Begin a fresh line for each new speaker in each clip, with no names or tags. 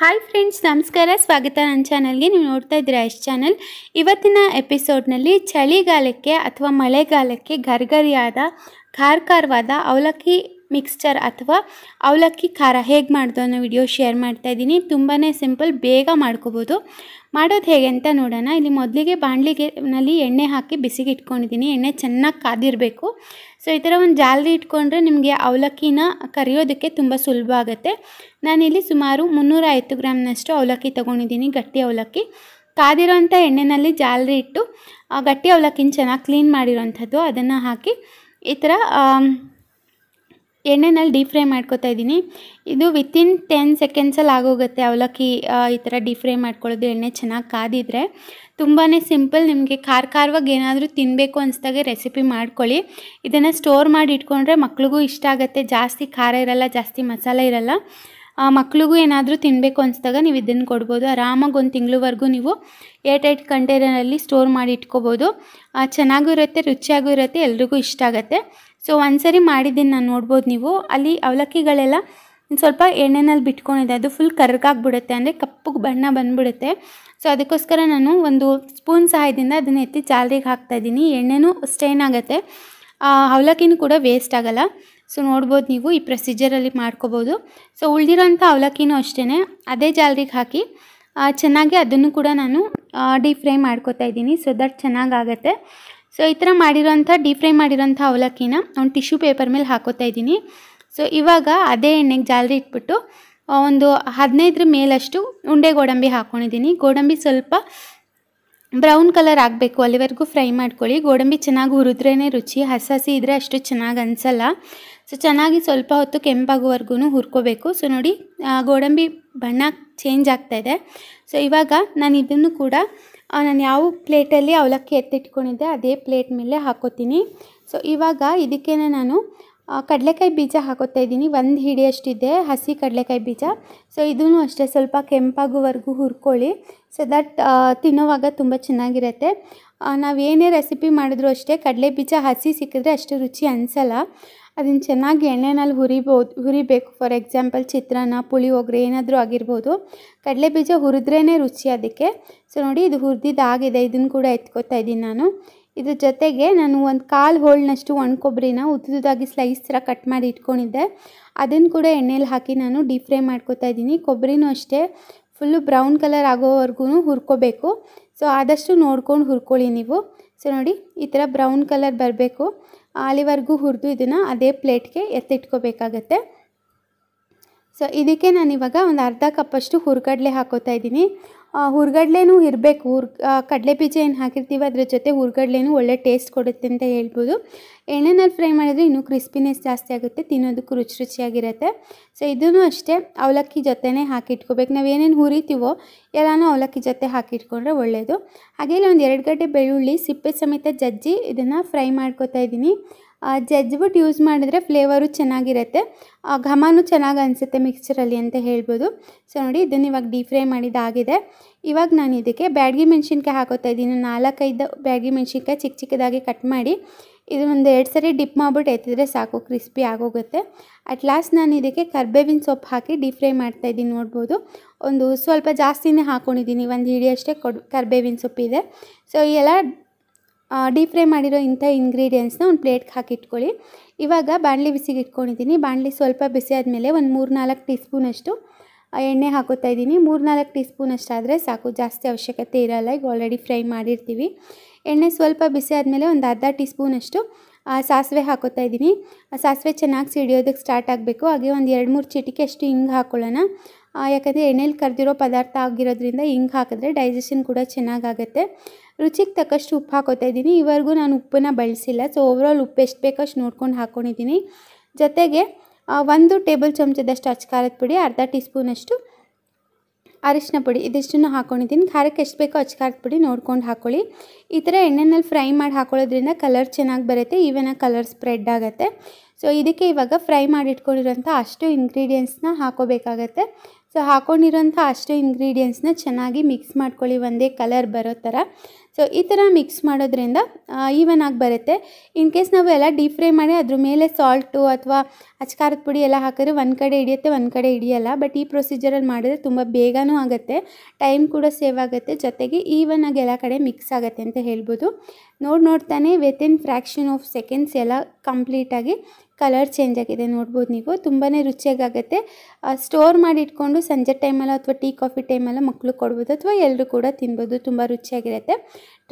hi friends ನಮಸ್ಕಾರ ಸ್ವಾಗತ ನನ್ನ ಚಾನಲ್ಗೆ ನೀವು ನೋಡ್ತಾ ಇದ್ದೀರಾ ಎಸ್ ಚಾನಲ್ ಇವತ್ತಿನ ಎಪಿಸೋಡ್ನಲ್ಲಿ ಚಳಿಗಾಲಕ್ಕೆ ಅಥವಾ ಮಳೆಗಾಲಕ್ಕೆ ಗರ್ಗರಿಯಾದ ಖಾರ್ಖಾರವಾದ ಅವಲಕ್ಕಿ ಮಿಕ್ಸ್ಚರ್ ಅಥವಾ ಅವಲಕ್ಕಿ ಖಾರ ಹೇಗೆ ಮಾಡ್ದು ಅನ್ನೋ ವಿಡಿಯೋ ಶೇರ್ ಮಾಡ್ತಾ ಇದ್ದೀನಿ ತುಂಬಾ ಸಿಂಪಲ್ ಬೇಗ ಮಾಡ್ಕೋಬೋದು ಮಾಡೋದು ಹೇಗೆ ಅಂತ ನೋಡೋಣ ಇಲ್ಲಿ ಮೊದಲಿಗೆ ಬಾಣಲಿಗೆನಲ್ಲಿ ಎಣ್ಣೆ ಹಾಕಿ ಬಿಸಿಗೆ ಇಟ್ಕೊಂಡಿದ್ದೀನಿ ಎಣ್ಣೆ ಚೆನ್ನಾಗಿ ಕಾದಿರಬೇಕು ಸೊ ಈ ಥರ ಒಂದು ಜಾಲರಿ ಇಟ್ಕೊಂಡ್ರೆ ನಿಮಗೆ ಅವಲಕ್ಕಿನ ಕರಿಯೋದಕ್ಕೆ ತುಂಬ ಸುಲಭ ಆಗುತ್ತೆ ನಾನಿಲ್ಲಿ ಸುಮಾರು ಮುನ್ನೂರ ಐವತ್ತು ಗ್ರಾಮ್ನಷ್ಟು ಅವಲಕ್ಕಿ ತೊಗೊಂಡಿದ್ದೀನಿ ಗಟ್ಟಿ ಅವಲಕ್ಕಿ ಕಾದಿರೋಂಥ ಎಣ್ಣೆನಲ್ಲಿ ಜಾಲರಿ ಇಟ್ಟು ಗಟ್ಟಿ ಅವಲಕ್ಕಿನ ಚೆನ್ನಾಗಿ ಕ್ಲೀನ್ ಮಾಡಿರೋಂಥದ್ದು ಅದನ್ನು ಹಾಕಿ ಈ ಥರ ಎಣ್ಣೆನಲ್ಲಿ ಡೀಪ್ ಫ್ರೈ ಮಾಡ್ಕೊತಾ ಇದ್ದೀನಿ ಇದು ವಿತಿನ್ ಟೆನ್ ಸೆಕೆಂಡ್ಸಲ್ಲಿ ಆಗೋಗುತ್ತೆ ಅವಲಕ್ಕಿ ಈ ಥರ ಡೀಪ್ ಫ್ರೈ ಮಾಡ್ಕೊಳ್ಳೋದು ಎಣ್ಣೆ ಚೆನ್ನಾಗಿ ಕಾದಿದ್ರೆ ತುಂಬಾ ಸಿಂಪಲ್ ನಿಮಗೆ ಖಾರ ಖಾರವಾಗಿ ಏನಾದರೂ ತಿನ್ನಬೇಕು ಅನಿಸ್ದಾಗೆ ರೆಸಿಪಿ ಮಾಡ್ಕೊಳ್ಳಿ ಇದನ್ನು ಸ್ಟೋರ್ ಮಾಡಿ ಇಟ್ಕೊಂಡ್ರೆ ಮಕ್ಳಿಗೂ ಇಷ್ಟ ಆಗುತ್ತೆ ಜಾಸ್ತಿ ಖಾರ ಇರಲ್ಲ ಜಾಸ್ತಿ ಮಸಾಲೆ ಇರಲ್ಲ ಮಕ್ಳಿಗೂ ಏನಾದರೂ ತಿನ್ನಬೇಕು ಅನ್ಸಿದಾಗ ನೀವು ಇದನ್ನು ಕೊಡ್ಬೋದು ಆರಾಮಾಗಿ ಒಂದು ತಿಂಗಳವರೆಗೂ ನೀವು ಏಟ್ ಏಟ್ ಕಂಟೈನರಲ್ಲಿ ಸ್ಟೋರ್ ಮಾಡಿ ಇಟ್ಕೋಬೋದು ಚೆನ್ನಾಗೂ ಇರುತ್ತೆ ರುಚಿಯಾಗೂ ಇರುತ್ತೆ ಎಲ್ರಿಗೂ ಇಷ್ಟ ಆಗುತ್ತೆ ಸೊ ಸರಿ ಮಾಡಿದ್ದೀನಿ ನಾನು ನೋಡ್ಬೋದು ನೀವು ಅಲ್ಲಿ ಅವಲಕ್ಕಿಗಳೆಲ್ಲ ಸ್ವಲ್ಪ ಎಣ್ಣೆನಲ್ಲಿ ಬಿಟ್ಕೊಂಡಿದೆ ಅದು ಫುಲ್ ಕರ್ಗಾಗ್ಬಿಡುತ್ತೆ ಅಂದರೆ ಕಪ್ಪಗೆ ಬಣ್ಣ ಬಂದ್ಬಿಡುತ್ತೆ ಸೊ ಅದಕ್ಕೋಸ್ಕರ ನಾನು ಒಂದು ಸ್ಪೂನ್ ಸಹಾಯದಿಂದ ಅದನ್ನು ಎತ್ತಿ ಜಾಲರಿಗೆ ಹಾಕ್ತಾಯಿದ್ದೀನಿ ಎಣ್ಣೆನೂ ಸ್ಟೇನ್ ಆಗುತ್ತೆ ಅವಲಕ್ಕಿನೂ ಕೂಡ ವೇಸ್ಟ್ ಆಗಲ್ಲ ಸೊ ನೋಡ್ಬೋದು ನೀವು ಈ ಪ್ರೊಸೀಜರಲ್ಲಿ ಮಾಡ್ಕೋಬೋದು ಸೊ ಉಳಿದಿರೋಂಥ ಅವಲಕ್ಕಿನೂ ಅಷ್ಟೇ ಅದೇ ಜಾಲರಿಗೆ ಹಾಕಿ ಚೆನ್ನಾಗಿ ಅದನ್ನು ಕೂಡ ನಾನು ಡೀಪ್ ಫ್ರೈ ಮಾಡ್ಕೋತಾ ಇದ್ದೀನಿ ಸೊ ದಟ್ ಚೆನ್ನಾಗಾಗತ್ತೆ ಸೊ ಈ ಥರ ಮಾಡಿರೋಂಥ ಡೀಪ್ ಫ್ರೈ ಮಾಡಿರೋಂಥ ಅವಲಕ್ಕಿನ ಒಂದು ಟಿಶ್ಯೂ ಪೇಪರ್ ಮೇಲೆ ಹಾಕೋತಾ ಇದ್ದೀನಿ ಸೊ ಇವಾಗ ಅದೇ ಎಣ್ಣೆಗೆ ಜಾಲರಿ ಇಟ್ಬಿಟ್ಟು ಒಂದು ಹದಿನೈದರ ಮೇಲಷ್ಟು ಉಂಡೆ ಗೋಡಂಬಿ ಹಾಕ್ಕೊಂಡಿದ್ದೀನಿ ಗೋಡಂಬಿ ಸ್ವಲ್ಪ ಬ್ರೌನ್ ಕಲರ್ ಆಗಬೇಕು ಅಲ್ಲಿವರೆಗೂ ಫ್ರೈ ಮಾಡ್ಕೊಳ್ಳಿ ಗೋಡಂಬಿ ಚೆನ್ನಾಗಿ ಹುರಿದ್ರೇ ರುಚಿ ಹಸಿ ಹಸಿ ಇದ್ದರೆ ಅಷ್ಟು ಚೆನ್ನಾಗಿ ಅನಿಸಲ್ಲ ಸೊ ಚೆನ್ನಾಗಿ ಸ್ವಲ್ಪ ಹೊತ್ತು ಕೆಂಪಾಗುವರೆಗೂ ಹುರ್ಕೋಬೇಕು ಸೊ ನೋಡಿ ಗೋಡಂಬಿ ಬಣ್ಣ ಚೇಂಜ್ ಆಗ್ತಾ ಇದೆ ಸೊ ಇವಾಗ ನಾನು ಇದನ್ನು ಕೂಡ ನಾನು ಯಾವ ಪ್ಲೇಟಲ್ಲಿ ಅವಲಕ್ಕಿ ಎತ್ತಿಟ್ಕೊಂಡಿದ್ದೆ ಅದೇ ಪ್ಲೇಟ್ ಮೇಲೆ ಹಾಕೋತೀನಿ ಸೊ ಇವಾಗ ಇದಕ್ಕೇನೆ ನಾನು ಕಡಲೆಕಾಯಿ ಬೀಜ ಹಾಕೋತಾ ಇದ್ದೀನಿ ಒಂದು ಹಿಡಿಯಷ್ಟಿದೆ ಹಸಿ ಕಡಲೆಕಾಯಿ ಬೀಜ ಸೊ ಇದೂ ಅಷ್ಟೇ ಸ್ವಲ್ಪ ಕೆಂಪಾಗುವರೆಗೂ ಹುರ್ಕೊಳ್ಳಿ ಸೊ ದಟ್ ತಿನ್ನೋವಾಗ ತುಂಬ ಚೆನ್ನಾಗಿರುತ್ತೆ ನಾವು ಏನೇ ರೆಸಿಪಿ ಮಾಡಿದ್ರು ಅಷ್ಟೇ ಕಡಲೆ ಬೀಜ ಹಸಿ ಸಿಕ್ಕಿದ್ರೆ ಅಷ್ಟು ರುಚಿ ಅನಿಸಲ್ಲ ಅದನ್ನು ಚೆನ್ನಾಗಿ ಎಣ್ಣೆನಲ್ಲಿ ಹುರಿಬೋದು ಹುರಿಬೇಕು ಫಾರ್ ಎಕ್ಸಾಂಪಲ್ ಚಿತ್ರಾನ್ನ ಪುಳಿಯೋಗರೆ ಏನಾದರೂ ಆಗಿರ್ಬೋದು ಕಡಲೆ ಬೀಜ ಹುರಿದ್ರೇ ರುಚಿ ಅದಕ್ಕೆ ಸೊ ನೋಡಿ ಇದು ಹುರಿದಿದ್ದಾಗಿದೆ ಇದನ್ನು ಕೂಡ ಎತ್ಕೋತಾ ಇದ್ದೀನಿ ನಾನು ಇದ್ರ ಜೊತೆಗೆ ನಾನು ಒಂದು ಕಾಲು ಹೋಳ್ನಷ್ಟು ಒಣ ಕೊಬ್ಬರಿನ ಉದ್ದುದಾಗಿ ಸ್ಲೈಸ್ ಥರ ಕಟ್ ಮಾಡಿ ಇಟ್ಕೊಂಡಿದ್ದೆ ಅದನ್ನು ಕೂಡ ಎಣ್ಣೆಲಿ ಹಾಕಿ ನಾನು ಡೀಪ್ ಫ್ರೈ ಮಾಡ್ಕೊತಾ ಇದ್ದೀನಿ ಕೊಬ್ಬರಿನೂ ಅಷ್ಟೇ ಫುಲ್ಲು ಬ್ರೌನ್ ಕಲರ್ ಆಗೋವರೆಗೂ ಹುರ್ಕೋಬೇಕು ಸೊ ಆದಷ್ಟು ನೋಡ್ಕೊಂಡು ಹುರ್ಕೊಳ್ಳಿ ನೀವು ಸೊ ನೋಡಿ ಈ ಥರ ಬ್ರೌನ್ ಕಲರ್ ಬರಬೇಕು ಅಲ್ಲಿವರೆಗೂ ಹುರಿದು ಇದನ್ನು ಅದೇ ಪ್ಲೇಟ್ಗೆ ಎತ್ತಿಟ್ಕೋಬೇಕಾಗತ್ತೆ ಸೊ ಇದಕ್ಕೆ ನಾನಿವಾಗ ಒಂದು ಅರ್ಧ ಕಪ್ಪಷ್ಟು ಹುರ್ಗಡಲೆ ಹಾಕೋತಾ ಇದ್ದೀನಿ ಹುರ್ಗಡ್ಲೇನೂ ಇರಬೇಕು ಹುರ್ ಕಡಲೆ ಬೀಜ ಏನು ಹಾಕಿರ್ತೀವಿ ಅದ್ರ ಜೊತೆ ಹುರ್ಗಡ್ಲೇನು ಒಳ್ಳೆ ಟೇಸ್ಟ್ ಕೊಡುತ್ತೆ ಅಂತ ಹೇಳ್ಬೋದು ಎಣ್ಣೆನಲ್ಲಿ ಫ್ರೈ ಮಾಡಿದ್ರೆ ಇನ್ನೂ ಕ್ರಿಸ್ಪಿನೆಸ್ ಜಾಸ್ತಿ ಆಗುತ್ತೆ ತಿನ್ನೋದಕ್ಕೂ ರುಚಿ ರುಚಿಯಾಗಿರುತ್ತೆ ಸೊ ಇದೂ ಅಷ್ಟೇ ಅವಲಕ್ಕಿ ಜೊತೆನೇ ಹಾಕಿಟ್ಕೋಬೇಕು ನಾವು ಏನೇನು ಹುರಿತೀವೋ ಎಲ್ಲನೂ ಅವಲಕ್ಕಿ ಜೊತೆ ಹಾಕಿಟ್ಕೊಂಡ್ರೆ ಒಳ್ಳೆಯದು ಹಾಗೆ ಇಲ್ಲಿ ಒಂದು ಎರಡು ಗಡ್ಡೆ ಬೆಳ್ಳುಳ್ಳಿ ಸಿಪ್ಪೆ ಸಮೇತ ಜಜ್ಜಿ ಇದನ್ನು ಫ್ರೈ ಮಾಡ್ಕೋತಾ ಇದ್ದೀನಿ ಜಜ್ಬಿಟ್ಟು ಯೂಸ್ ಮಾಡಿದರೆ ಫ್ಲೇವರು ಚೆನ್ನಾಗಿರುತ್ತೆ ಘಮನೂ ಚೆನ್ನಾಗಿ ಅನಿಸುತ್ತೆ ಮಿಕ್ಸ್ಚರಲ್ಲಿ ಅಂತ ಹೇಳ್ಬೋದು ಸೊ ನೋಡಿ ಇದನ್ನು ಇವಾಗ ಡೀಪ್ ಫ್ರೈ ಮಾಡಿದ್ದಾಗಿದೆ ಇವಾಗ ನಾನು ಇದಕ್ಕೆ ಬ್ಯಾಡ್ಗೆ ಮೆಣಸಿನ್ಕಾಯಿ ಹಾಕೋತಾ ಇದ್ದೀನಿ ನಾಲ್ಕೈದು ಬ್ಯಾಡ್ಗಿ ಮೆಣಸಿನ್ಕಾಯಿ ಚಿಕ್ಕ ಚಿಕ್ಕದಾಗಿ ಕಟ್ ಮಾಡಿ ಇದನ್ನೊಂದು ಎರಡು ಸರಿ ಡಿಪ್ ಮಾಡಿಬಿಟ್ಟು ಎತ್ತಿದ್ರೆ ಸಾಕು ಕ್ರಿಸ್ಪಿ ಆಗೋಗುತ್ತೆ ಅಟ್ ಲಾಸ್ಟ್ ನಾನು ಇದಕ್ಕೆ ಕರ್ಬೇವಿನ ಸೊಪ್ಪು ಹಾಕಿ ಡೀಪ್ ಫ್ರೈ ಮಾಡ್ತಾ ಇದ್ದೀನಿ ನೋಡ್ಬೋದು ಒಂದು ಸ್ವಲ್ಪ ಜಾಸ್ತಿನೇ ಹಾಕ್ಕೊಂಡಿದ್ದೀನಿ ಒಂದು ಹಿಡಿಯಷ್ಟೇ ಕೊಡ್ ಕರ್ಬೇವಿನ ಸೊಪ್ಪಿದೆ ಸೊ ಎಲ್ಲ ಡೀಪ್ ಫ್ರೈ ಮಾಡಿರೋ ಇಂಥ ಇಂಗ್ರೀಡಿಯೆಂಟ್ಸ್ನ ಒಂದು ಪ್ಲೇಟ್ಗೆ ಹಾಕಿಟ್ಕೊಳ್ಳಿ ಇವಾಗ ಬಾಣಲಿ ಬಿಸಿಗೆ ಇಟ್ಕೊಂಡಿದ್ದೀನಿ ಬಾಣಲಿ ಸ್ವಲ್ಪ ಬಿಸಿ ಆದಮೇಲೆ ಒಂದು ಮೂರು ನಾಲ್ಕು ಟೀ ಸ್ಪೂನಷ್ಟು ಎಣ್ಣೆ ಹಾಕೋತಾ ಇದ್ದೀನಿ ಮೂರು ನಾಲ್ಕು ಟೀ ಸ್ಪೂನಷ್ಟಾದರೆ ಸಾಕು ಜಾಸ್ತಿ ಅವಶ್ಯಕತೆ ಇರೋಲ್ಲ ಈಗ ಆಲ್ರೆಡಿ ಫ್ರೈ ಮಾಡಿರ್ತೀವಿ ಎಣ್ಣೆ ಸ್ವಲ್ಪ ಬಿಸಿ ಆದಮೇಲೆ ಒಂದು ಅರ್ಧ ಟೀ ಸ್ಪೂನಷ್ಟು ಸಾಸಿವೆ ಹಾಕೋತಾ ಇದ್ದೀನಿ ಸಾಸಿವೆ ಚೆನ್ನಾಗಿ ಸಿಡಿಯೋದಕ್ಕೆ ಸ್ಟಾರ್ಟ್ ಆಗಬೇಕು ಹಾಗೆ ಒಂದು ಎರಡು ಮೂರು ಚಿಟಿಕೆ ಅಷ್ಟು ಹಿಂಗೆ ಹಾಕೊಳ್ಳೋಣ ಯಾಕಂದರೆ ಎಣ್ಣೆಲಿ ಕರೆದಿರೋ ಪದಾರ್ಥ ಆಗಿರೋದ್ರಿಂದ ಹಿಂಗೆ ಹಾಕಿದ್ರೆ ಡೈಜೆಷನ್ ಕೂಡ ಚೆನ್ನಾಗಾಗತ್ತೆ ರುಚಿಗೆ ತಕ್ಕಷ್ಟು ಉಪ್ಪು ಹಾಕೋತಾ ಇದ್ದೀನಿ ಇವರೆಗೂ ನಾನು ಉಪ್ಪನ್ನ ಬಳಸಿಲ್ಲ ಸೊ ಓವರಾಲ್ ಉಪ್ಪು ಎಷ್ಟು ಅಷ್ಟು ನೋಡ್ಕೊಂಡು ಹಾಕ್ಕೊಂಡಿದ್ದೀನಿ ಜೊತೆಗೆ ಒಂದು ಟೇಬಲ್ ಚಮಚದಷ್ಟು ಅಚ್ಕಾರದ ಪುಡಿ ಅರ್ಧ ಟೀ ಸ್ಪೂನಷ್ಟು ಅರಿಶಿನ ಪುಡಿ ಇದಿಷ್ಟನ್ನು ಹಾಕ್ಕೊಂಡಿದ್ದೀನಿ ಖಾರಕ್ಕೆ ಎಷ್ಟು ಬೇಕೋ ಅಚ್ಕಾರದ ಪುಡಿ ನೋಡ್ಕೊಂಡು ಹಾಕ್ಕೊಳ್ಳಿ ಈ ಥರ ಎಣ್ಣೆನಲ್ಲಿ ಫ್ರೈ ಮಾಡಿ ಹಾಕೊಳ್ಳೋದ್ರಿಂದ ಕಲರ್ ಚೆನ್ನಾಗಿ ಬರುತ್ತೆ ಈವನ ಕಲರ್ ಸ್ಪ್ರೆಡ್ ಆಗುತ್ತೆ ಸೊ ಇದಕ್ಕೆ ಇವಾಗ ಫ್ರೈ ಮಾಡಿಟ್ಕೊಂಡಿರೋಂಥ ಅಷ್ಟು ಇಂಗ್ರೀಡಿಯೆಂಟ್ಸ್ನ ಹಾಕೋಬೇಕಾಗತ್ತೆ ಸೊ ಹಾಕೊಂಡಿರೋಂಥ ಅಷ್ಟೇ ಇಂಗ್ರೀಡಿಯೆಂಟ್ಸ್ನ ಚೆನ್ನಾಗಿ ಮಿಕ್ಸ್ ಮಾಡ್ಕೊಳ್ಳಿ ಒಂದೇ ಕಲರ್ ಬರೋ ಥರ ಸೊ ಈ ಥರ ಮಿಕ್ಸ್ ಮಾಡೋದ್ರಿಂದ ಈವನ್ ಆಗಿ ಬರುತ್ತೆ ಇನ್ ಕೇಸ್ ನಾವು ಎಲ್ಲ ಡೀಪ್ ಫ್ರೈ ಮಾಡಿ ಅದ್ರ ಮೇಲೆ ಸಾಲ್ಟು ಅಥವಾ ಅಚ್ಕಾರದ ಪುಡಿ ಎಲ್ಲ ಹಾಕಿದ್ರೆ ಒಂದು ಕಡೆ ಹಿಡಿಯುತ್ತೆ ಒಂದು ಕಡೆ ಹಿಡಿಯಲ್ಲ ಬಟ್ ಈ ಪ್ರೊಸೀಜರಲ್ಲಿ ಮಾಡಿದ್ರೆ ತುಂಬ ಬೇಗನೂ ಆಗುತ್ತೆ ಟೈಮ್ ಕೂಡ ಸೇವ್ ಆಗುತ್ತೆ ಜೊತೆಗೆ ಈವನ್ ಆಗಿ ಎಲ್ಲ ಕಡೆ ಮಿಕ್ಸ್ ಆಗುತ್ತೆ ಅಂತ ಹೇಳ್ಬೋದು ನೋಡಿ ನೋಡ್ತಾನೆ ಇನ್ ಫ್ರ್ಯಾಕ್ಷನ್ ಆಫ್ ಸೆಕೆಂಡ್ಸ್ ಎಲ್ಲ ಕಂಪ್ಲೀಟಾಗಿ ಕಲರ್ ಚೇಂಜ್ ಆಗಿದೆ ನೋಡ್ಬೋದು ನೀವು ತುಂಬಾ ರುಚಿಯಾಗುತ್ತೆ ಸ್ಟೋರ್ ಮಾಡಿ ಇಟ್ಕೊಂಡು ಸಂಜೆ ಟೈಮಲ್ಲ ಅಥವಾ ಟೀ ಕಾಫಿ ಟೈಮಲ್ಲ ಮಕ್ಕಳು ಕೊಡ್ಬೋದು ಅಥವಾ ಎಲ್ಲರೂ ಕೂಡ ತಿನ್ಬೋದು ತುಂಬ ರುಚಿಯಾಗಿರುತ್ತೆ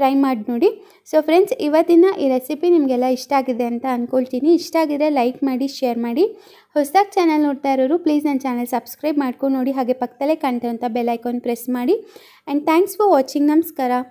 ಟ್ರೈ ಮಾಡಿ ನೋಡಿ ಸೊ ಫ್ರೆಂಡ್ಸ್ ಇವತ್ತಿನ ಈ ರೆಸಿಪಿ ನಿಮಗೆಲ್ಲ ಇಷ್ಟ ಆಗಿದೆ ಅಂತ ಅಂದ್ಕೊಳ್ತೀನಿ ಇಷ್ಟ ಆಗಿದೆ ಲೈಕ್ ಮಾಡಿ ಶೇರ್ ಮಾಡಿ ಹೊಸದಾಗಿ ಚಾನಲ್ ನೋಡ್ತಾ ಇರೋರು ಪ್ಲೀಸ್ ನನ್ನ ಚಾನಲ್ ಸಬ್ಸ್ಕ್ರೈಬ್ ಮಾಡ್ಕೊಂಡು ನೋಡಿ ಹಾಗೆ ಪಕ್ಕದಲ್ಲೇ ಅಂತ ಬೆಲ್ ಐಕಾನ್ ಪ್ರೆಸ್ ಮಾಡಿ ಆ್ಯಂಡ್ ಥ್ಯಾಂಕ್ಸ್ ಫಾರ್ ವಾಚಿಂಗ್ ನಮಸ್ಕಾರ